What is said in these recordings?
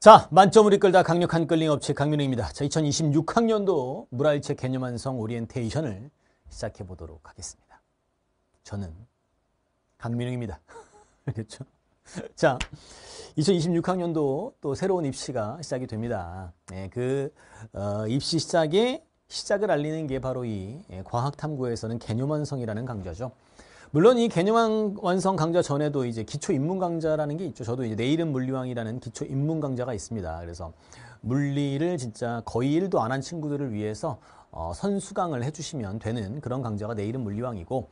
자, 만점을 이끌다 강력한 끌링 업체 강윤우입니다. 자, 2026학년도 무라일체 개념 완성 오리엔테이션을 시작해 보도록 하겠습니다. 저는 강민웅입니다. 그렇죠? 자, 2026학년도 또 새로운 입시가 시작이 됩니다. 네, 그 어, 입시 시작의 시작을 알리는 게 바로 이 예, 과학탐구에서는 개념 완성이라는 강좌죠. 물론 이 개념 완성 강좌 전에도 이제 기초 입문 강좌라는 게 있죠. 저도 이제 내일은 물리왕이라는 기초 입문 강좌가 있습니다. 그래서 물리를 진짜 거의 일도 안 한 친구들을 위해서 어, 선수강을 해주시면 되는 그런 강좌가 내일은 물리왕이고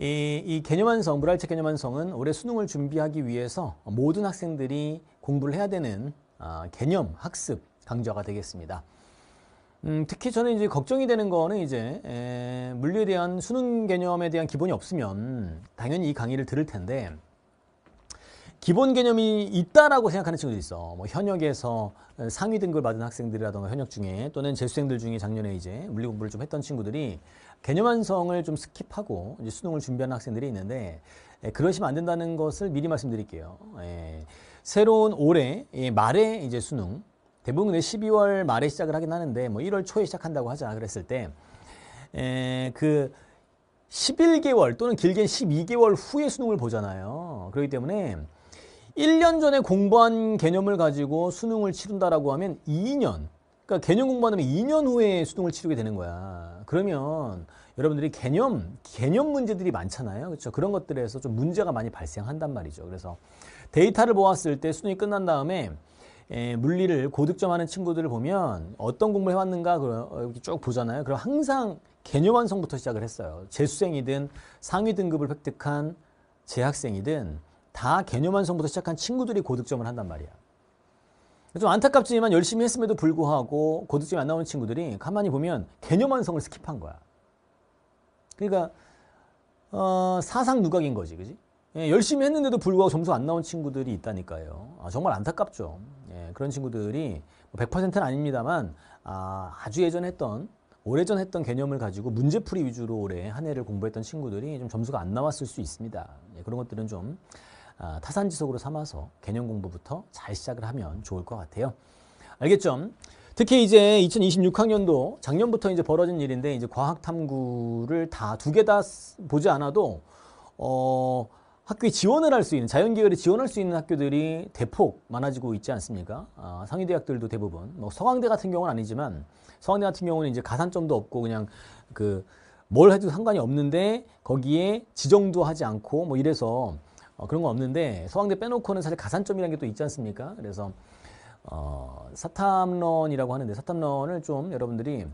이, 이 개념 완성, 물활체 개념 완성은 올해 수능을 준비하기 위해서 모든 학생들이 공부를 해야 되는 어, 개념 학습 강좌가 되겠습니다. 음, 특히 저는 이제 걱정이 되는 거는 이제 에, 물리에 대한 수능 개념에 대한 기본이 없으면 당연히 이 강의를 들을 텐데 기본 개념이 있다라고 생각하는 친구들이 있어. 뭐 현역에서 상위 등급을 받은 학생들이라던가 현역 중에 또는 재수생들 중에 작년에 이제 물리 공부를 좀 했던 친구들이 개념 완성을 좀 스킵하고 이제 수능을 준비하는 학생들이 있는데 에, 그러시면 안 된다는 것을 미리 말씀드릴게요. 에, 새로운 올해 말에 이제 수능 대부분 12월 말에 시작을 하긴 하는데 뭐 1월 초에 시작한다고 하자 그랬을 때그 11개월 또는 길게 12개월 후에 수능을 보잖아요. 그렇기 때문에 1년 전에 공부한 개념을 가지고 수능을 치른다라고 하면 2년 그러니까 개념 공부하면 2년 후에 수능을 치르게 되는 거야. 그러면 여러분들이 개념 개념 문제들이 많잖아요. 그렇죠? 그런 것들에서 좀 문제가 많이 발생한단 말이죠. 그래서 데이터를 보았을때 수능이 끝난 다음에 에, 예, 물리를 고득점하는 친구들을 보면 어떤 공부를 해왔는가 쭉 보잖아요. 그럼 항상 개념 완성부터 시작을 했어요. 재수생이든 상위 등급을 획득한 재학생이든 다 개념 완성부터 시작한 친구들이 고득점을 한단 말이야. 좀 안타깝지만 열심히 했음에도 불구하고 고득점이 안 나오는 친구들이 가만히 보면 개념 완성을 스킵한 거야. 그러니까 어, 사상 누각인 거지, 그지? 예, 열심히 했는데도 불구하고 점수 안 나온 친구들이 있다니까요. 아, 정말 안타깝죠. 예, 그런 친구들이 100%는 뭐 아닙니다만 아, 아주 예전 했던 오래전 했던 개념을 가지고 문제풀이 위주로 올해 한 해를 공부했던 친구들이 좀 점수가 안 나왔을 수 있습니다. 예, 그런 것들은 좀 아, 타산지석으로 삼아서 개념 공부부터 잘 시작을 하면 좋을 것 같아요. 알겠죠? 특히 이제 2026학년도 작년부터 이제 벌어진 일인데 이제 과학 탐구를 다 두 개 다 보지 않아도 어 학교에 지원을 할 수 있는 자연계열에 지원할 수 있는 학교들이 대폭 많아지고 있지 않습니까? 아, 상위대학들도 대부분 뭐 서강대 같은 경우는 아니지만 서강대 같은 경우는 이제 가산점도 없고 그냥 그 뭘 해도 상관이 없는데 거기에 지정도 하지 않고 뭐 이래서 어, 그런 건 없는데 서강대 빼놓고는 사실 가산점이라는 게 또 있지 않습니까? 그래서 어, 사탐론이라고 하는데 사탐론을 좀 여러분들이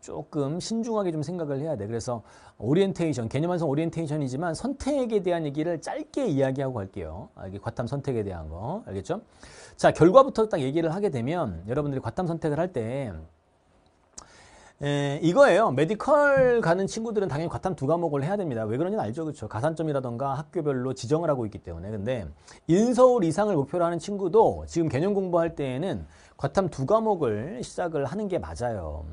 조금 신중하게 좀 생각을 해야 돼. 그래서 오리엔테이션, 개념 완성 오리엔테이션이지만 선택에 대한 얘기를 짧게 이야기하고 갈게요. 아, 이게 과탐 선택에 대한 거. 알겠죠? 자, 결과부터 딱 얘기를 하게 되면 여러분들이 과탐 선택을 할 때 이거예요. 메디컬 가는 친구들은 당연히 과탐 두 과목을 해야 됩니다. 왜 그런지는 알죠. 그렇죠. 가산점이라던가 학교별로 지정을 하고 있기 때문에. 근데 인서울 이상을 목표로 하는 친구도 지금 개념 공부할 때에는 과탐 두 과목을 시작을 하는 게 맞아요.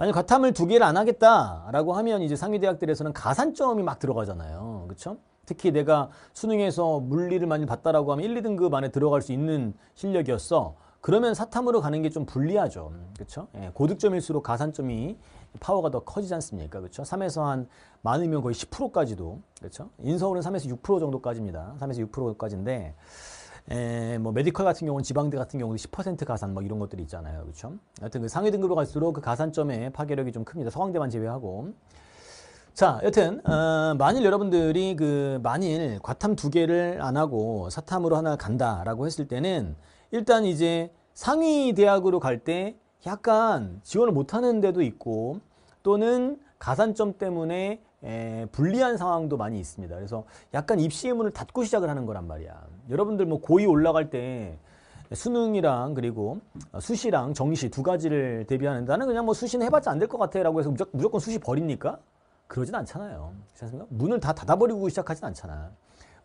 만약 과탐을 두 개를 안 하겠다라고 하면 이제 상위 대학들에서는 가산점이 막 들어가잖아요. 그렇죠? 특히 내가 수능에서 물리를 많이 봤다라고 하면 1, 2등급 안에 들어갈 수 있는 실력이었어. 그러면 사탐으로 가는 게 좀 불리하죠. 그렇죠? 예, 고득점일수록 가산점이 파워가 더 커지지 않습니까? 그렇죠? 3에서 한 많으면 거의 10%까지도 그렇죠? 인서울은 3에서 6% 정도까지입니다. 3에서 6%까지인데 에, 뭐 메디컬 같은 경우는 지방대 같은 경우는10% 가산 뭐 이런 것들이 있잖아요. 그렇죠? 여튼 그 상위 등급으로 갈수록 그 가산점의 파괴력이 좀 큽니다. 서강대만 제외하고. 자, 여튼 어, 만일 여러분들이 그 만일 과탐 두 개를 안 하고 사탐으로 하나 간다라고 했을 때는 일단 이제 상위 대학으로 갈 때 약간 지원을 못 하는 데도 있고 또는 가산점 때문에 에, 불리한 상황도 많이 있습니다. 그래서 약간 입시의 문을 닫고 시작을 하는 거란 말이야. 여러분들 뭐 고이 올라갈 때 수능이랑 그리고 수시랑 정시 두 가지를 대비하는데 나는 그냥 뭐 수시는 해봤자 안 될 것 같아 라고 해서 무조건 수시 버립니까? 그러진 않잖아요. 괜찮습니까? 문을 다 닫아버리고 시작하진 않잖아.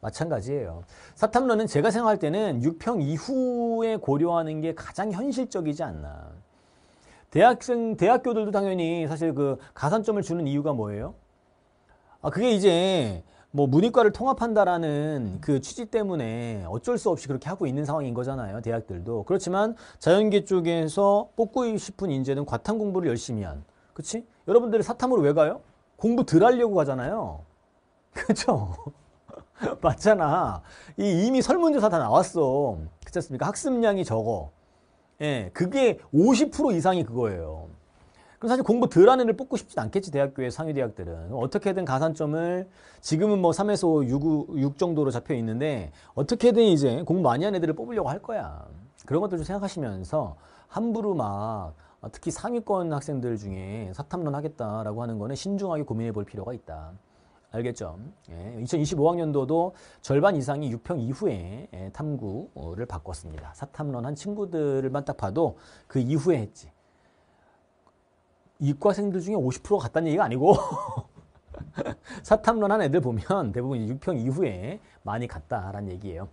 마찬가지예요. 사탐론은 제가 생각할 때는 6평 이후에 고려하는 게 가장 현실적이지 않나. 대학생, 대학교들도 당연히 사실 그 가산점을 주는 이유가 뭐예요? 아, 그게 이제 뭐 문이과를 통합한다라는 그 취지 때문에 어쩔 수 없이 그렇게 하고 있는 상황인 거잖아요. 대학들도. 그렇지만 자연계 쪽에서 뽑고 싶은 인재는 과탐 공부를 열심히 한. 그치? 여러분들이 사탐으로 왜 가요? 공부 덜 하려고 가잖아요. 그쵸? 맞잖아. 이 이미 설문조사 다 나왔어. 그렇지 않습니까? 학습량이 적어. 예, 그게 50% 이상이 그거예요. 그럼 사실 공부 덜 하는 애를 뽑고 싶진 않겠지 대학교의 상위 대학들은 어떻게든 가산점을 지금은 뭐 3에서 6, 6 정도로 잡혀 있는데 어떻게든 이제 공부 많이 하는 애들을 뽑으려고 할 거야 그런 것도 좀 생각하시면서 함부로 막 특히 상위권 학생들 중에 사탐론 하겠다라고 하는 거는 신중하게 고민해 볼 필요가 있다. 알겠죠? 예, 2025학년도도 절반 이상이 6평 이후에 예, 탐구를 바꿨습니다. 사탐론 한 친구들만 딱 봐도 그 이후에 했지. 이과생들 중에 50%가 갔다는 얘기가 아니고 사탐론한 애들 보면 대부분 6평 이후에 많이 갔다라는 얘기예요.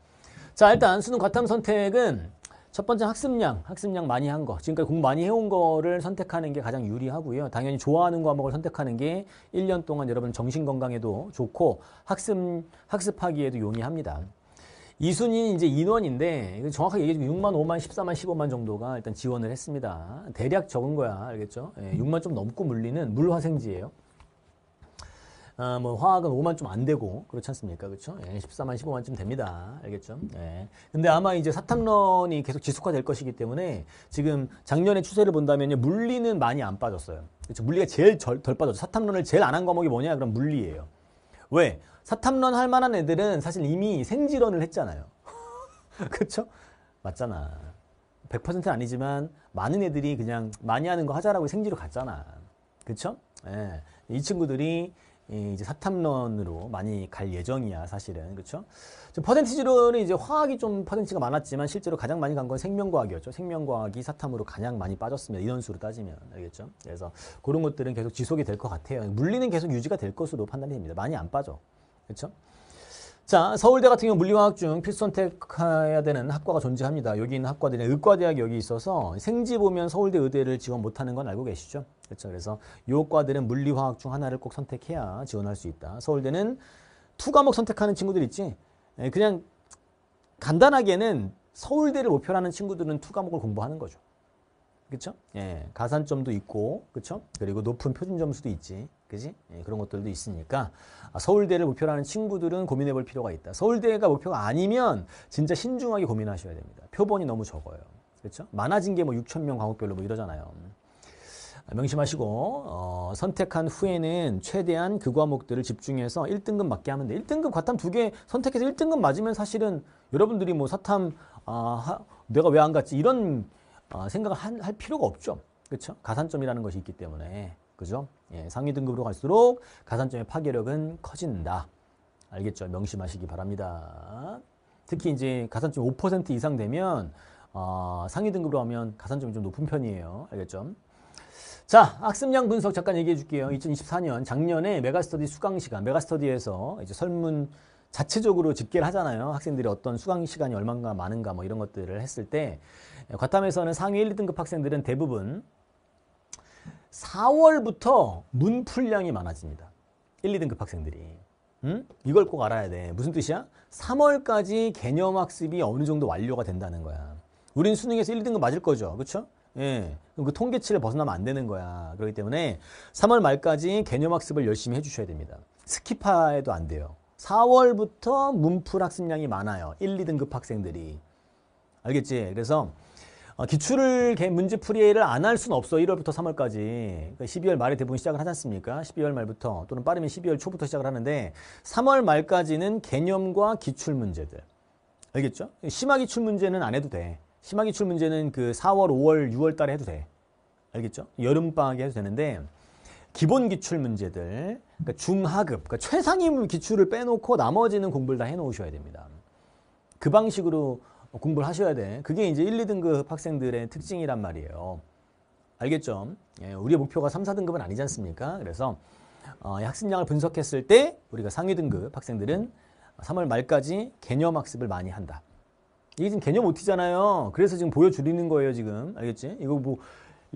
자 일단 수능 과탐 선택은 첫 번째 학습량, 학습량 많이 한 거, 지금까지 공부 많이 해온 거를 선택하는 게 가장 유리하고요. 당연히 좋아하는 과목을 선택하는 게 1년 동안 여러분 정신 건강에도 좋고 학습, 학습하기에도 용이합니다. 이순이 이제 인원인데 정확하게 얘기해주면 6만, 5만, 14만, 15만 정도가 일단 지원을 했습니다. 대략 적은 거야, 알겠죠? 예, 6만 좀 넘고 물리는 물화생지예요. 아, 뭐 화학은 5만 좀 안 되고 그렇지 않습니까? 그렇죠? 예, 14만, 15만쯤 됩니다. 알겠죠? 예. 근데 아마 이제 사탐론이 계속 지속화될 것이기 때문에 지금 작년의 추세를 본다면 물리는 많이 안 빠졌어요. 그렇죠? 물리가 제일 절, 덜 빠졌죠. 사탐론을 제일 안 한 과목이 뭐냐? 그럼 물리예요. 왜? 사탐런 할 만한 애들은 사실 이미 생지런을 했잖아요. 그쵸? 맞잖아. 100%는 아니지만 많은 애들이 그냥 많이 하는 거 하자라고 생지로 갔잖아. 그쵸? 예. 이 친구들이 이제 사탐론으로 많이 갈 예정이야 사실은 그렇죠. 퍼센티지로는 이제 화학이 좀 퍼센티가 많았지만 실제로 가장 많이 간 건 생명과학이었죠. 생명과학이 사탐으로 가장 많이 빠졌습니다. 이런수로 따지면 알겠죠. 그래서 그런 것들은 계속 지속이 될 것 같아요. 물리는 계속 유지가 될 것으로 판단됩니다. 많이 안 빠져. 그렇죠? 자, 서울대 같은 경우 물리화학 중 필수 선택해야 되는 학과가 존재합니다. 여기 있는 학과들이 의과대학 여기 있어서 생지 보면 서울대 의대를 지원 못하는 건 알고 계시죠? 그렇죠. 그래서 요 과들은 물리화학 중 하나를 꼭 선택해야 지원할 수 있다. 서울대는 투 과목 선택하는 친구들 있지? 예, 그냥 간단하게는 서울대를 목표로 하는 친구들은 투 과목을 공부하는 거죠. 그렇죠? 예, 가산점도 있고, 그렇죠? 그리고 높은 표준 점수도 있지. 그지? 예, 그런 것들도 있으니까 아, 서울대를 목표로 하는 친구들은 고민해 볼 필요가 있다. 서울대가 목표가 아니면 진짜 신중하게 고민하셔야 됩니다. 표본이 너무 적어요. 그렇죠? 많아진 게 뭐 6천 명 과목별로 뭐 이러잖아요. 아, 명심하시고 어, 선택한 후에는 최대한 그 과목들을 집중해서 1등급 맞게 하면 돼. 1등급 과탐 두 개 선택해서 1등급 맞으면 사실은 여러분들이 뭐 사탐 아, 하, 내가 왜 안 갔지 이런 아, 생각을 한, 할 필요가 없죠. 그렇죠? 가산점이라는 것이 있기 때문에 그죠? 예, 상위 등급으로 갈수록 가산점의 파괴력은 커진다. 알겠죠? 명심하시기 바랍니다. 특히 이제 가산점 5% 이상 되면 어, 상위 등급으로 하면 가산점이 좀 높은 편이에요. 알겠죠? 자, 학습량 분석 잠깐 얘기해 줄게요. 2024년 작년에 메가스터디 수강 시간, 메가스터디에서 이제 설문 자체적으로 집계를 하잖아요. 학생들이 어떤 수강 시간이 얼마가 많은가 뭐 이런 것들을 했을 때 예, 과탐에서는 상위 1, 2등급 학생들은 대부분 4월부터 문풀량이 많아집니다. 1, 2등급 학생들이. 응? 이걸 꼭 알아야 돼. 무슨 뜻이야? 3월까지 개념 학습이 어느 정도 완료가 된다는 거야. 우린 수능에서 1, 2등급 맞을 거죠. 그쵸 예. 그 통계치를 벗어나면 안 되는 거야. 그렇기 때문에 3월 말까지 개념 학습을 열심히 해 주셔야 됩니다. 스키파해도안 돼요. 4월부터 문풀 학습량이 많아요. 1, 2등급 학생들이. 알겠지? 그래서 어, 기출을 문제풀이를 안 할 수는 없어. 1월부터 3월까지. 12월 그러니까 말에 대부분 시작을 하지 않습니까? 12월 말부터 또는 빠르면 12월 초부터 시작을 하는데 3월 말까지는 개념과 기출 문제들. 알겠죠? 심화 기출 문제는 안 해도 돼. 심화 기출 문제는 그 4월, 5월, 6월 달에 해도 돼. 알겠죠? 여름방학에 해도 되는데 기본 기출 문제들, 그러니까 중하급, 그러니까 최상위 기출을 빼놓고 나머지는 공부를 다 해놓으셔야 됩니다. 그 방식으로 어, 공부를 하셔야 돼. 그게 이제 1, 2등급 학생들의 특징이란 말이에요. 알겠죠? 예, 우리의 목표가 3, 4등급은 아니지 않습니까? 그래서 어, 학습량을 분석했을 때 우리가 상위 등급 학생들은 3월 말까지 개념 학습을 많이 한다. 이게 지금 개념 OT잖아요. 그래서 지금 보여주리는 거예요, 지금. 알겠지? 이거 뭐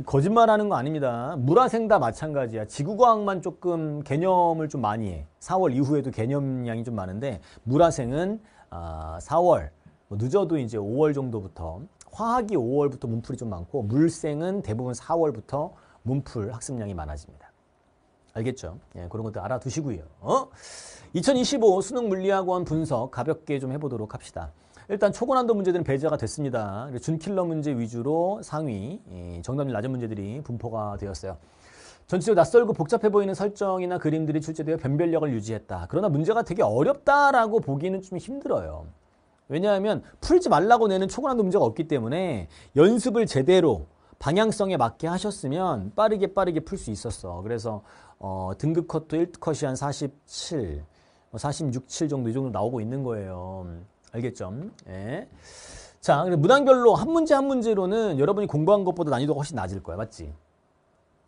거짓말하는 거 아닙니다. 물화생 다 마찬가지야. 지구과학만 조금 개념을 좀 많이 해. 4월 이후에도 개념량이 좀 많은데 물화생은 아, 4월 뭐 늦어도 이제 5월 정도부터 화학이 5월부터 문풀이 좀 많고 물생은 대부분 4월부터 문풀 학습량이 많아집니다. 알겠죠? 예, 그런 것도 알아두시고요. 어? 2025 수능 물리학원 분석 가볍게 좀 해보도록 합시다. 일단 초고난도 문제들은 배제가 됐습니다. 준킬러 문제 위주로 상위, 예, 정답률 낮은 문제들이 분포가 되었어요. 전체적으로 낯설고 복잡해 보이는 설정이나 그림들이 출제되어 변별력을 유지했다. 그러나 문제가 되게 어렵다라고 보기는 좀 힘들어요. 왜냐하면 풀지 말라고 내는 초고난도 문제가 없기 때문에 연습을 제대로 방향성에 맞게 하셨으면 빠르게 빠르게 풀 수 있었어. 그래서 어, 등급 컷도 1컷이 한 47, 46, 7 정도 이 정도 나오고 있는 거예요. 음, 알겠죠? 예. 자, 무단결로한 문제 한 문제로는 여러분이 공부한 것보다 난이도가 훨씬 낮을 거야. 맞지?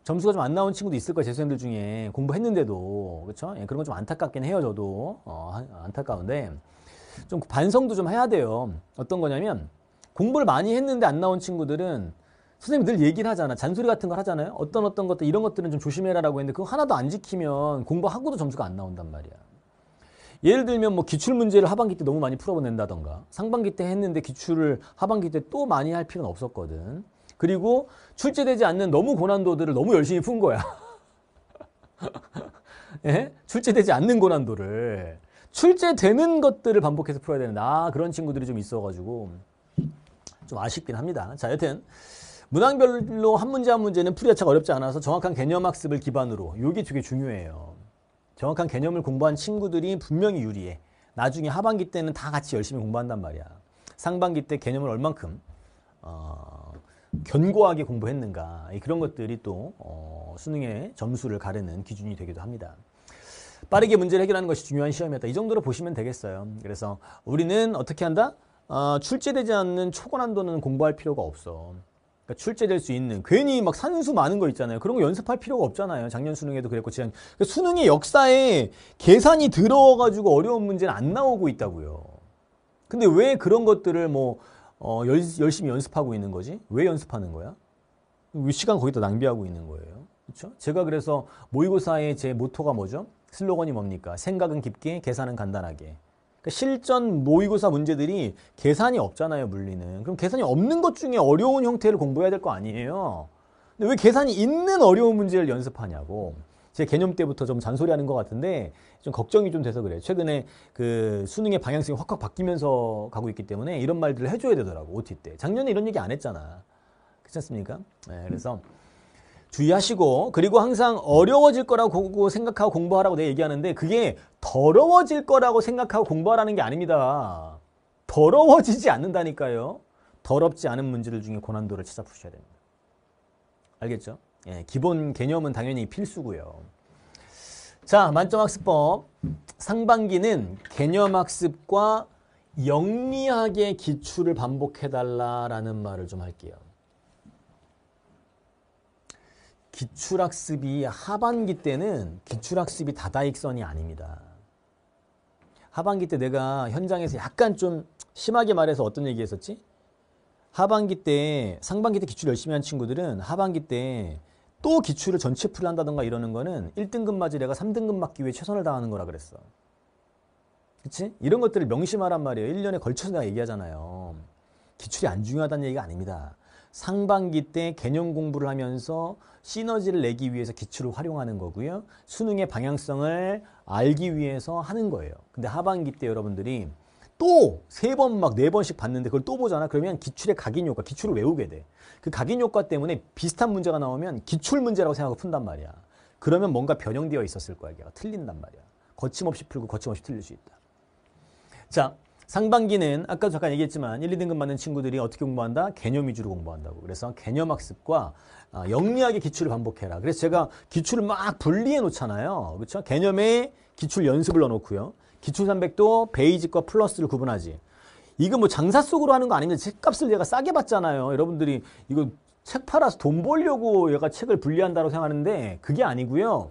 점수가 좀 안 나온 친구도 있을 거야 재수생들 중에 공부했는데도. 그렇죠? 예, 그런 건 좀 안타깝긴 해요. 저도. 어, 안타까운데. 좀 반성도 좀 해야 돼요. 어떤 거냐면 공부를 많이 했는데 안 나온 친구들은 선생님 늘 얘기를 하잖아. 잔소리 같은 걸 하잖아요. 어떤 어떤 것들 이런 것들은 좀 조심해라라고 했는데 그거 하나도 안 지키면 공부하고도 점수가 안 나온단 말이야. 예를 들면 뭐 기출 문제를 하반기 때 너무 많이 풀어낸다던가 상반기 때 했는데 기출을 하반기 때 또 많이 할 필요는 없었거든. 그리고 출제되지 않는 너무 고난도들을 너무 열심히 푼 거야. 예? 출제되지 않는 고난도를. 출제되는 것들을 반복해서 풀어야 되는 데아 그런 친구들이 좀 있어가지고 좀 아쉽긴 합니다. 자 여튼 문항별로 한 문제 한 문제는 풀이자체가 어렵지 않아서 정확한 개념 학습을 기반으로 요게 되게 중요해요. 정확한 개념을 공부한 친구들이 분명히 유리해. 나중에 하반기 때는 다 같이 열심히 공부한단 말이야. 상반기 때 개념을 얼만큼 어, 견고하게 공부했는가 그런 것들이 또 어, 수능의 점수를 가르는 기준이 되기도 합니다. 빠르게 문제를 해결하는 것이 중요한 시험이었다. 이 정도로 보시면 되겠어요. 그래서 우리는 어떻게 한다? 어, 출제되지 않는 초고난도는 공부할 필요가 없어. 그러니까 출제될 수 있는 괜히 막 산수 많은 거 있잖아요. 그런 거 연습할 필요가 없잖아요. 작년 수능에도 그랬고 지난 그러니까 수능의 역사에 계산이 들어가지고 어려운 문제는 안 나오고 있다고요. 근데 왜 그런 것들을 뭐 어, 열, 열심히 연습하고 있는 거지? 왜 연습하는 거야? 시간 거기다 낭비하고 있는 거예요. 그렇죠? 제가 그래서 모의고사의 제 모토가 뭐죠? 슬로건이 뭡니까? 생각은 깊게, 계산은 간단하게. 그러니까 실전 모의고사 문제들이 계산이 없잖아요, 물리는. 그럼 계산이 없는 것 중에 어려운 형태를 공부해야 될 거 아니에요. 근데 왜 계산이 있는 어려운 문제를 연습하냐고. 제 개념 때부터 좀 잔소리하는 것 같은데 좀 걱정이 좀 돼서 그래요. 최근에 그 수능의 방향성이 확확 바뀌면서 가고 있기 때문에 이런 말들을 해줘야 되더라고 OT 때. 작년에 이런 얘기 안 했잖아. 그렇지 않습니까? 네, 그래서 주의하시고 그리고 항상 어려워질 거라고 생각하고 공부하라고 내가 얘기하는데 그게 더러워질 거라고 생각하고 공부하라는 게 아닙니다. 더러워지지 않는다니까요. 더럽지 않은 문제들 중에 고난도를 찾아 보셔야 됩니다. 알겠죠? 예, 기본 개념은 당연히 필수고요. 자, 만점학습법 상반기는 개념학습과 영리하게 기출을 반복해달라라는 말을 좀 할게요. 기출학습이 하반기 때는 기출학습이 다다익선이 아닙니다. 하반기 때 내가 현장에서 약간 좀 심하게 말해서 어떤 얘기 했었지? 하반기 때 상반기 때 기출 열심히 한 친구들은 하반기 때 또 기출을 전체 풀 한다던가 이러는 거는 1등급 맞이 내가 3등급 맞기 위해 최선을 다하는 거라 그랬어. 그치? 이런 것들을 명심하란 말이에요. 1년에 걸쳐서 내가 얘기하잖아요. 기출이 안 중요하다는 얘기가 아닙니다. 상반기 때 개념 공부를 하면서 시너지를 내기 위해서 기출을 활용하는 거고요. 수능의 방향성을 알기 위해서 하는 거예요. 근데 하반기 때 여러분들이 또 세 번 막 네 번씩 봤는데 그걸 또 보잖아. 그러면 기출의 각인 효과, 기출을 외우게 돼. 그 각인 효과 때문에 비슷한 문제가 나오면 기출 문제라고 생각하고 푼단 말이야. 그러면 뭔가 변형되어 있었을 거야. 틀린단 말이야. 거침없이 풀고 거침없이 틀릴 수 있다. 자, 상반기는 아까 잠깐 얘기했지만 1, 2등급 맞는 친구들이 어떻게 공부한다? 개념 위주로 공부한다고. 그래서 개념 학습과 아, 영리하게 기출을 반복해라. 그래서 제가 기출을 막 분리해 놓잖아요. 그렇죠? 개념에 기출 연습을 넣어놓고요. 기출 300도 베이직과 플러스를 구분하지. 이거 뭐 장사 속으로 하는 거 아니면 책값을 내가 싸게 받잖아요. 여러분들이 이거 책 팔아서 돈 벌려고 얘가 책을 분리한다고 생각하는데 그게 아니고요.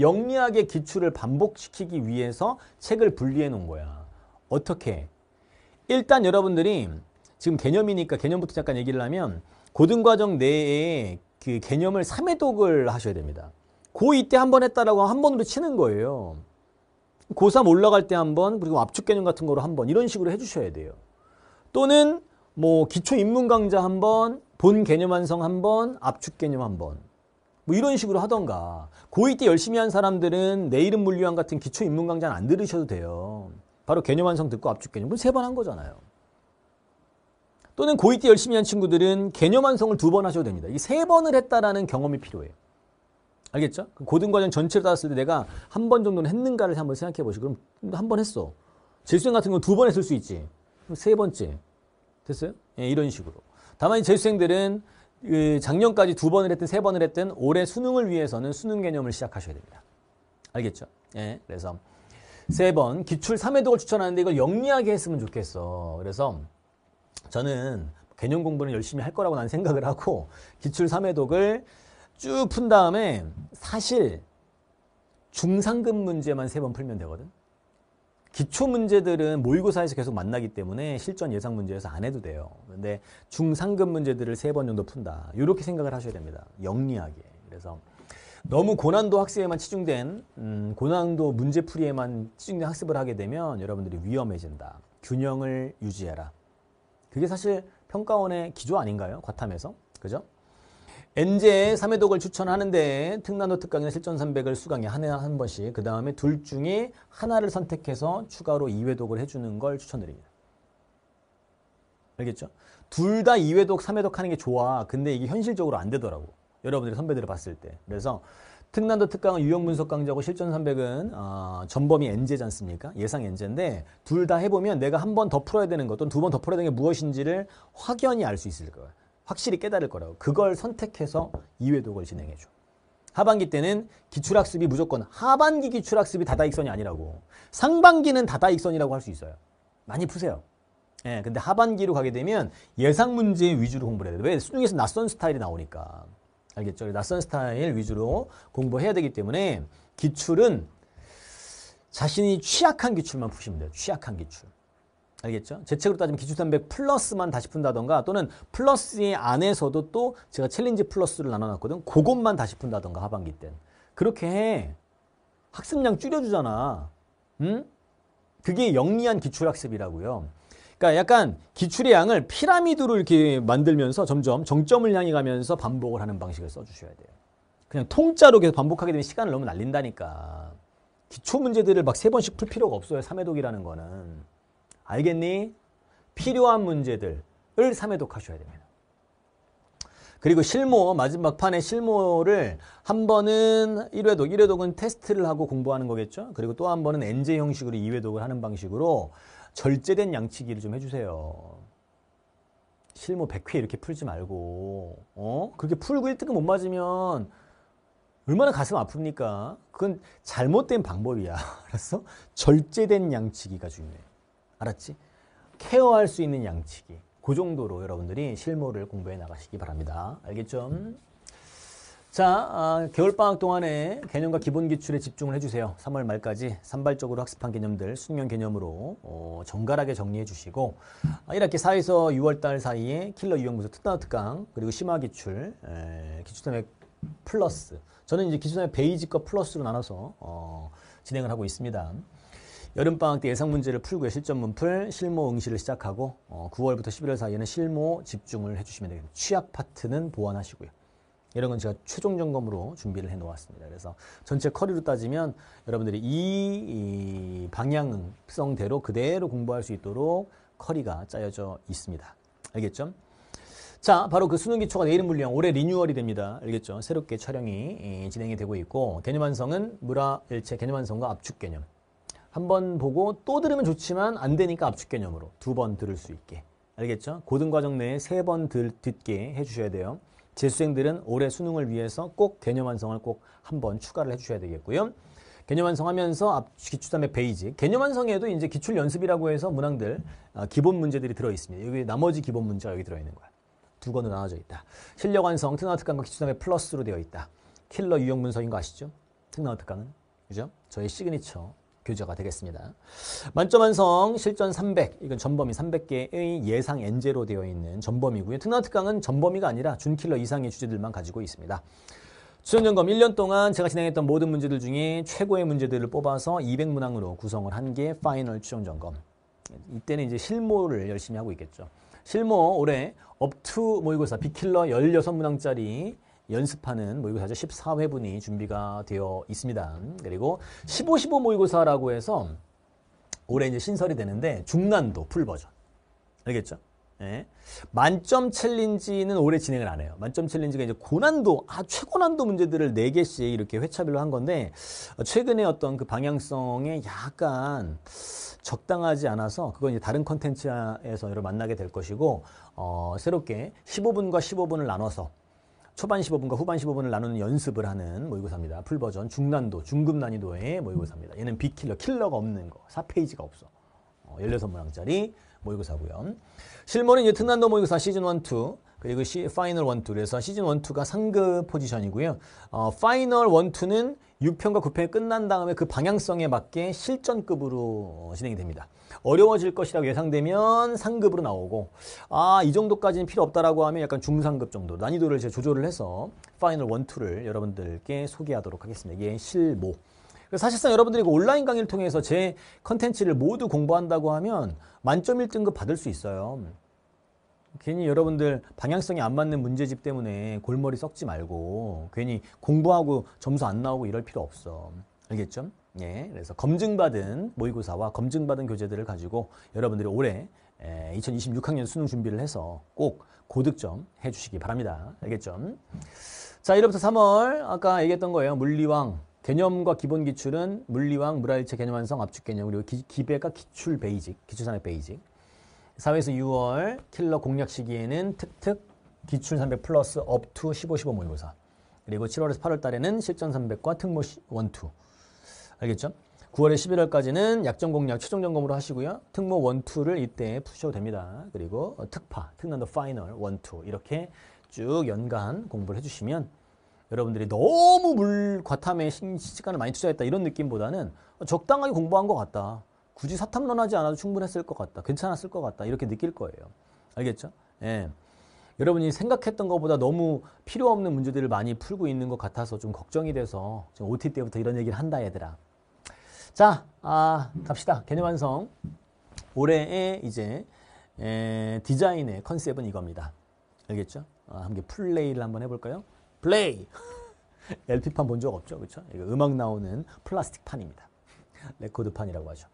영리하게 기출을 반복시키기 위해서 책을 분리해 놓은 거야. 어떻게? 일단 여러분들이 지금 개념이니까 개념부터 잠깐 얘기를 하면 고등과정 내에 그 개념을 3회독을 하셔야 됩니다. 고2 때 한 번 했다라고 한 번으로 치는 거예요. 고3 올라갈 때 한 번, 그리고 압축 개념 같은 거로 한 번, 이런 식으로 해주셔야 돼요. 또는 뭐 기초 입문 강좌 한 번, 본 개념 완성 한 번, 압축 개념 한 번. 뭐 이런 식으로 하던가. 고2 때 열심히 한 사람들은 내 이름 물리학 같은 기초 입문 강좌는 안 들으셔도 돼요. 바로 개념 완성 듣고 압축 개념을 세 번 한 거잖아요. 또는 고2 때 열심히 한 친구들은 개념 완성을 두 번 하셔도 됩니다. 이 세 번을 했다라는 경험이 필요해요. 알겠죠? 고등과정 전체를 다 땄을 때 내가 한 번 정도는 했는가를 한번 생각해 보시고 그럼 한 번 했어. 재수생 같은 건 두 번 했을 수 있지. 그럼 세 번째. 됐어요? 예, 이런 식으로. 다만 이 재수생들은 그 작년까지 두 번을 했든 세 번을 했든 올해 수능을 위해서는 수능 개념을 시작하셔야 됩니다. 알겠죠? 예, 그래서 세번 기출 3회독을 추천하는데 이걸 영리하게 했으면 좋겠어. 그래서 저는 개념 공부는 열심히 할 거라고 난 생각을 하고 기출 3회독을 쭉 푼 다음에 사실 중상급 문제만 세 번 풀면 되거든. 기초 문제들은 모의고사에서 계속 만나기 때문에 실전 예상 문제에서 안 해도 돼요. 근데 중상급 문제들을 세 번 정도 푼다. 이렇게 생각을 하셔야 됩니다. 영리하게. 그래서 너무 고난도 학습에만 치중된 음, 고난도 문제풀이에만 치중된 학습을 하게 되면 여러분들이 위험해진다. 균형을 유지해라. 그게 사실 평가원의 기조 아닌가요? 과탐에서. 그죠? 엔제의 3회 독을 추천하는데 특난도 특강이나 실전 300을 수강에 한, 해에 한 번씩 그 다음에 둘 중에 하나를 선택해서 추가로 2회 독을 해주는 걸 추천드립니다. 알겠죠? 둘 다 2회 독, 3회 독 하는 게 좋아. 근데 이게 현실적으로 안 되더라고. 여러분들이 선배들을 봤을 때. 그래서 특난도 특강은 유형분석 강좌고 실전 3 0 0은 어, 전범위 엔제지 않습니까? 예상 엔제인데 둘 다 해보면 내가 한 번 더 풀어야 되는 것 또는 두 번 더 풀어야 되는 게 무엇인지를 확연히 알 수 있을 거예요. 확실히 깨달을 거라고. 그걸 선택해서 2회독을 진행해줘. 하반기 때는 기출학습이 무조건 하반기 기출학습이 다다익선이 아니라고. 상반기는 다다익선이라고 할 수 있어요. 많이 푸세요. 예, 근데 하반기로 가게 되면 예상 문제 위주로 공부를 해야 돼요. 왜? 수능에서 낯선 스타일이 나오니까. 알겠죠? 낯선 스타일 위주로 공부해야 되기 때문에 기출은 자신이 취약한 기출만 푸시면 돼요. 취약한 기출. 알겠죠? 제 책으로 따지면 기출 300 플러스만 다시 푼다던가 또는 플러스 안에서도 또 제가 챌린지 플러스를 나눠놨거든. 그것만 다시 푼다던가 하반기 땐. 그렇게 해. 학습량 줄여주잖아. 응? 그게 영리한 기출학습이라고요. 그러니까 약간 기출의 양을 피라미드로 이렇게 만들면서 점점 정점을 향해 가면서 반복을 하는 방식을 써주셔야 돼요. 그냥 통짜로 계속 반복하게 되면 시간을 너무 날린다니까. 기초 문제들을 막 세 번씩 풀 필요가 없어요. 3회독이라는 거는. 알겠니? 필요한 문제들을 3회독 하셔야 됩니다. 그리고 실무 마지막 판에 실무를한 번은 1회독, 1회독은 테스트를 하고 공부하는 거겠죠? 그리고 또 한 번은 NJ 형식으로 2회독을 하는 방식으로 절제된 양치기를 좀 해주세요. 실무 100회 이렇게 풀지 말고 어? 그렇게 풀고 1등급 못 맞으면 얼마나 가슴 아픕니까? 그건 잘못된 방법이야. 알았어? 절제된 양치기가 중요해. 알았지? 케어할 수 있는 양치기. 그 정도로 여러분들이 실무를 공부해 나가시기 바랍니다. 알겠죠? 음. 자, 아, 겨울방학 동안에 개념과 기본기출에 집중을 해주세요. 3월 말까지 산발적으로 학습한 개념들, 숙련 개념으로 어, 정갈하게 정리해 주시고 아, 1학기 4에서 6월달 사이에 킬러 유형부서 특단 특강, 그리고 심화기출, 기출탐액 플러스 저는 이제 기출탐액 베이직과 플러스로 나눠서 어, 진행을 하고 있습니다. 여름방학 때 예상 문제를 풀고요. 실전문풀, 실무 응시를 시작하고 어, 9월부터 11월 사이에는 실무 집중을 해주시면 되겠습니다. 취약 파트는 보완하시고요. 이런 건 제가 최종 점검으로 준비를 해 놓았습니다. 그래서 전체 커리로 따지면 여러분들이 이 방향성대로 그대로 공부할 수 있도록 커리가 짜여져 있습니다. 알겠죠? 자, 바로 그 수능 기초가 내일은 물량 올해 리뉴얼이 됩니다. 알겠죠? 새롭게 촬영이 진행이 되고 있고 개념 완성은 무라 일체 개념 완성과 압축 개념. 한 번 보고 또 들으면 좋지만 안 되니까 압축 개념으로 두 번 들을 수 있게. 알겠죠? 고등 과정 내에 세 번 듣게 해 주셔야 돼요. 재수생들은 올해 수능을 위해서 꼭 개념 완성을 꼭 한번 추가를 해주셔야 되겠고요. 개념 완성하면서 앞기출담의 베이지 개념 완성에도 이제 기출 연습이라고 해서 문항들 어, 기본 문제들이 들어있습니다. 여기 나머지 기본 문제가 여기 들어있는 거야. 두 권으로 나눠져 있다. 실력 완성, 특강 특강과 기출담의 플러스로 되어 있다. 킬러 유형 문서인거 아시죠? 특강 특강은. 그죠? 저의 시그니처 교재가 되겠습니다. 만점완성 실전 300, 이건 전범위 300개의 예상 엔제로 되어 있는 전범위고요. 특강특강은 전범위가 아니라 준킬러 이상의 주제들만 가지고 있습니다. 수련점검 1년 동안 제가 진행했던 모든 문제들 중에 최고의 문제들을 뽑아서 200문항으로 구성을 한 게 파이널 추정점검. 이때는 이제 실모를 열심히 하고 있겠죠. 실모 올해 업투 모의고사 비킬러 16문항짜리 연습하는 모의고사죠. 14회분이 준비가 되어 있습니다. 그리고 15, 15 모의고사라고 해서 올해 이제 신설이 되는데 중난도 풀 버전. 알겠죠? 예. 만점 챌린지는 올해 진행을 안 해요. 만점 챌린지가 이제 고난도, 아, 최고난도 문제들을 4개씩 이렇게 회차별로 한 건데, 최근에 어떤 그 방향성에 약간 적당하지 않아서, 그건 이제 다른 컨텐츠에서 여러 만나게 될 것이고, 어, 새롭게 15분과 15분을 나눠서 초반 15분과 후반 15분을 나누는 연습을 하는 모의고사입니다. 풀버전 중난도, 중급 난이도의 모의고사입니다. 얘는 비킬러, 킬러가 없는 거, 4페이지가 없어. 어, 16문항짜리 모의고사고요. 실무는 이제 특난도 모의고사 시즌 1, 2 그리고 시, 파이널 1, 2그서 시즌 1, 2가 상급 포지션이고요. 어, 파이널 1, 2는 6편과 9편이 끝난 다음에 그 방향성에 맞게 실전급으로 진행이 됩니다. 어려워질 것이라고 예상되면 상급으로 나오고 아 이 정도까지는 필요 없다라고 하면 약간 중상급 정도 난이도를 제 조절을 해서 파이널 1, 2를 여러분들께 소개하도록 하겠습니다. 이게 실모. 사실상 여러분들이 온라인 강의를 통해서 제 컨텐츠를 모두 공부한다고 하면 만점 1등급 받을 수 있어요. 괜히 여러분들 방향성이 안 맞는 문제집 때문에 골머리 썩지 말고 괜히 공부하고 점수 안 나오고 이럴 필요 없어. 알겠죠? 예, 그래서 검증받은 모의고사와 검증받은 교재들을 가지고 여러분들이 올해 2026학년 예, 수능 준비를 해서 꼭 고득점 해주시기 바랍니다. 알겠죠? 자, 이로부터 3월 아까 얘기했던 거예요. 물리왕 개념과 기본 기출은 물리왕, 물화일체 개념 완성, 압축 개념 그리고 기, 기배가 기출 베이직, 기출산업 베이직 4회에서 6월 킬러 공략 시기에는 특특 기출 300 플러스 업투 15, 15 모의고사 그리고 7월에서 8월 달에는 실전 300과 특모 1, 2. 알겠죠? 9월에 11월까지는 약정 공략 최종 점검으로 하시고요. 특모 1, 2를 이때 푸셔도 됩니다. 그리고 특파, 특난도 파이널 1, 2 이렇게 쭉 연간 공부를 해주시면 여러분들이 너무 물 과탐에 시간을 많이 투자했다 이런 느낌보다는 적당하게 공부한 것 같다. 굳이 사탐론하지 않아도 충분했을 것 같다. 괜찮았을 것 같다. 이렇게 느낄 거예요. 알겠죠? 예. 여러분이 생각했던 것보다 너무 필요 없는 문제들을 많이 풀고 있는 것 같아서 좀 걱정이 돼서 지금 OT 때부터 이런 얘기를 한다 얘들아. 자, 아, 갑시다. 개념 완성. 올해의 이제 에, 디자인의 컨셉은 이겁니다. 알겠죠? 아, 함께 플레이를 한번 해볼까요? 플레이! LP판 본 적 없죠? 그렇죠? 음악 나오는 플라스틱 판입니다. 레코드판이라고 하죠.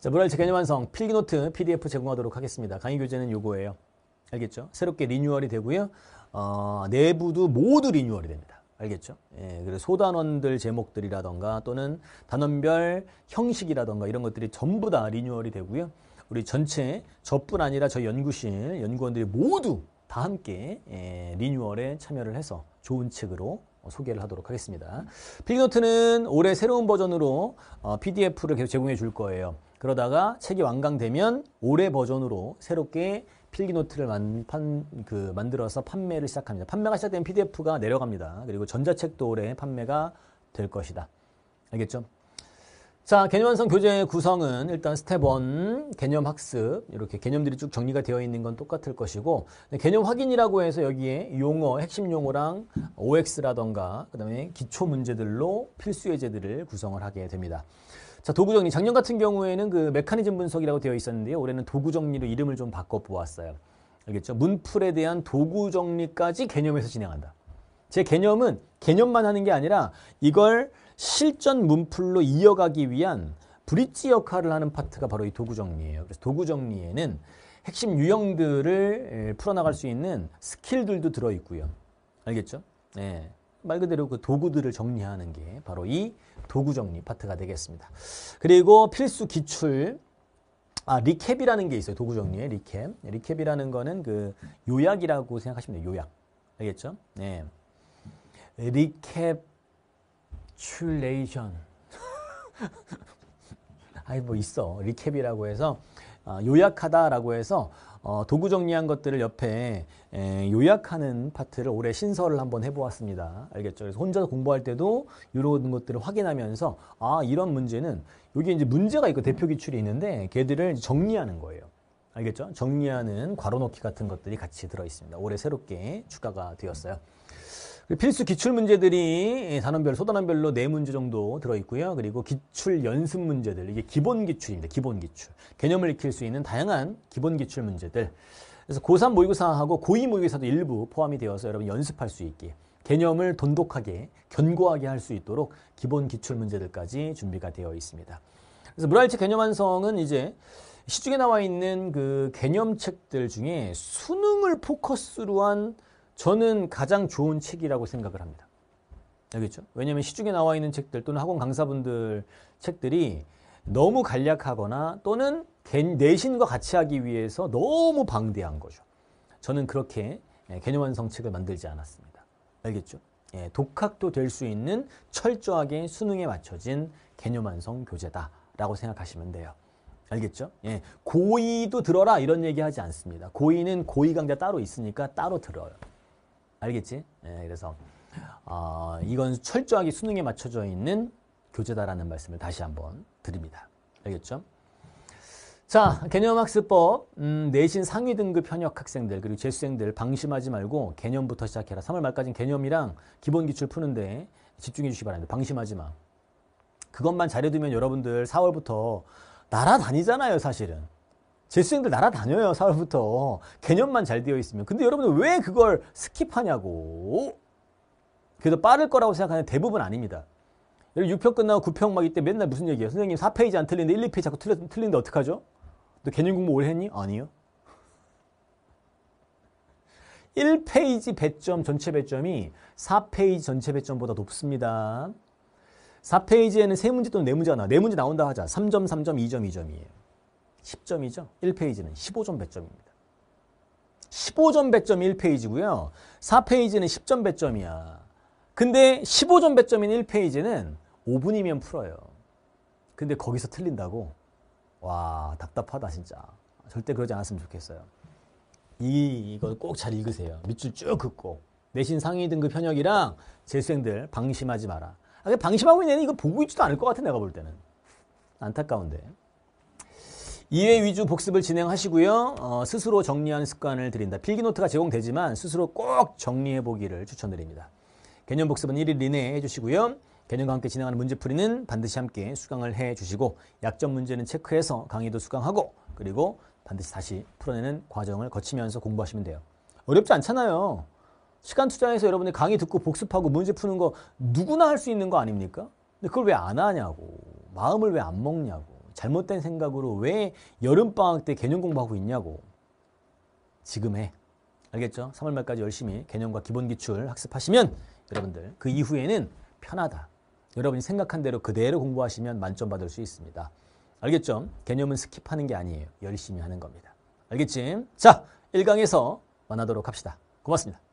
자, 모랄체 개념 완성, 필기노트 PDF 제공하도록 하겠습니다. 강의 교재는 요거예요. 알겠죠? 새롭게 리뉴얼이 되고요. 어, 내부도 모두 리뉴얼이 됩니다. 알겠죠? 예, 그래서 소단원들 제목들이라던가 또는 단원별 형식이라던가 이런 것들이 전부 다 리뉴얼이 되고요. 우리 전체 저뿐 아니라 저 연구실 연구원들이 모두 다 함께 예, 리뉴얼에 참여를 해서 좋은 책으로 어, 소개를 하도록 하겠습니다. 필노트는 기 올해 새로운 버전으로 어, PDF를 계속 제공해 줄 거예요. 그러다가 책이 완강되면 올해 버전으로 새롭게 필기노트를 만, 판, 그, 만들어서 판매를 시작합니다. 판매가 시작된 PDF가 내려갑니다. 그리고 전자책도 올해 판매가 될 것이다. 알겠죠? 자, 개념 완성 교재의 구성은 일단 스텝 1 개념 학습 이렇게 개념들이 쭉 정리가 되어 있는 건 똑같을 것이고 네, 개념 확인이라고 해서 여기에 용어, 핵심 용어랑 OX라던가 그다음에 기초 문제들로 필수 예제들을 구성을 하게 됩니다. 자, 도구 정리. 작년 같은 경우에는 그 메커니즘 분석이라고 되어 있었는데요. 올해는 도구 정리로 이름을 좀 바꿔 보았어요. 알겠죠? 문풀에 대한 도구 정리까지 개념에서 진행한다. 제 개념은 개념만 하는 게 아니라 이걸 실전 문풀로 이어가기 위한 브릿지 역할을 하는 파트가 바로 이 도구 정리예요. 그래서 도구 정리에는 핵심 유형들을 예, 풀어나갈 수 있는 스킬들도 들어있고요. 알겠죠? 네. 말 그대로 그 도구들을 정리하는 게 바로 이 도구 정리 파트가 되겠습니다. 그리고 필수 기출 아, 리캡이라는 게 있어요. 도구 정리에 리캡. 예, 리캡이라는 거는 그 요약이라고 생각하시면 돼요. 요약. 알겠죠? 네. 리캡 츄레이션 아이뭐 있어 리캡이라고 해서 어, 요약하다라고 해서 어, 도구 정리한 것들을 옆에 에, 요약하는 파트를 올해 신설을 한번 해보았습니다. 알겠죠? 그래서 혼자서 공부할 때도 이런 것들을 확인하면서 아 이런 문제는 여기 이제 문제가 있고 대표 기출이 있는데 걔들을 정리하는 거예요. 알겠죠? 정리하는 괄호 넣기 같은 것들이 같이 들어있습니다. 올해 새롭게 추가가 되었어요. 그 필수 기출 문제들이 단원별, 소단원별로 네 문제 정도 들어있고요. 그리고 기출 연습 문제들, 이게 기본 기출입니다. 기본 기출. 개념을 익힐 수 있는 다양한 기본 기출 문제들. 그래서 고3 모의고사하고 고2 모의고사도 일부 포함이 되어서 여러분 연습할 수 있게 개념을 돈독하게, 견고하게 할 수 있도록 기본 기출 문제들까지 준비가 되어 있습니다. 그래서 무랄체 개념 완성은 이제 시중에 나와 있는 그 개념 책들 중에 수능을 포커스로 한 저는 가장 좋은 책이라고 생각을 합니다. 알겠죠? 왜냐하면 시중에 나와 있는 책들 또는 학원 강사분들 책들이 너무 간략하거나 또는 내신과 같이 하기 위해서 너무 방대한 거죠. 저는 그렇게 예, 개념 완성 책을 만들지 않았습니다. 알겠죠? 예, 독학도 될 수 있는 철저하게 수능에 맞춰진 개념 완성 교재다라고 생각하시면 돼요. 알겠죠? 예, 고의도 들어라 이런 얘기 하지 않습니다. 고의는 고의 강좌 따로 있으니까 따로 들어요. 알겠지? 예, 그래서 어, 이건 철저하게 수능에 맞춰져 있는 교재다라는 말씀을 다시 한번 드립니다. 알겠죠? 자, 개념학습법, 음, 내신 상위 등급 현역 학생들, 그리고 재수생들 방심하지 말고 개념부터 시작해라. 3월 말까지는 개념이랑 기본 기출 푸는데 집중해 주시기 바랍니다. 방심하지 마. 그것만 잘해두면 여러분들 4월부터 날아다니잖아요, 사실은. 재수생들 날아다녀요 4월부터 개념만 잘 되어 있으면 근데 여러분들 왜 그걸 스킵하냐고 그래도 빠를 거라고 생각하는 대부분 아닙니다 6평 끝나고 9평 막 이때 맨날 무슨 얘기예요 선생님 4페이지 안 틀리는데 1, 2페이지 자꾸 틀려, 틀리는데 어떡하죠? 너 개념 공부 오래 했니? 아니요 1페이지 배점 전체 배점이 4페이지 전체 배점보다 높습니다 4페이지에는 3문제 또는 4문제 가 나와 4문제 나온다 하자 3점, 3점, 2점, 2점이에요 10점이죠. 1페이지는 15점 배점입니다. 15점 배점 1페이지고요. 4페이지는 10점 배점이야. 근데 15점 배점인 1페이지는 5분이면 풀어요. 근데 거기서 틀린다고? 와 답답하다 진짜. 절대 그러지 않았으면 좋겠어요. 이, 이거 꼭 잘 읽으세요. 밑줄 쭉 긋고. 내신 상위 등급 현역이랑 재수생들 방심하지 마라. 아, 방심하고 있는 애는 이거 보고 있지도 않을 것 같아 내가 볼 때는. 안타까운데. 2회 위주 복습을 진행하시고요. 어, 스스로 정리한 습관을 드린다 필기노트가 제공되지만 스스로 꼭 정리해보기를 추천드립니다. 개념 복습은 1일 이내에 해주시고요. 개념과 함께 진행하는 문제풀이는 반드시 함께 수강을 해주시고 약점 문제는 체크해서 강의도 수강하고 그리고 반드시 다시 풀어내는 과정을 거치면서 공부하시면 돼요. 어렵지 않잖아요. 시간 투자해서 여러분들 강의 듣고 복습하고 문제 푸는 거 누구나 할 수 있는 거 아닙니까? 근데 그걸 왜 안 하냐고. 마음을 왜 안 먹냐고. 잘못된 생각으로 왜 여름방학 때 개념 공부하고 있냐고. 지금 해. 알겠죠? 3월 말까지 열심히 개념과 기본 기출 학습하시면 여러분들 그 이후에는 편하다. 여러분이 생각한 대로 그대로 공부하시면 만점 받을 수 있습니다. 알겠죠? 개념은 스킵하는 게 아니에요. 열심히 하는 겁니다. 알겠지? 자, 1강에서 만나도록 합시다. 고맙습니다.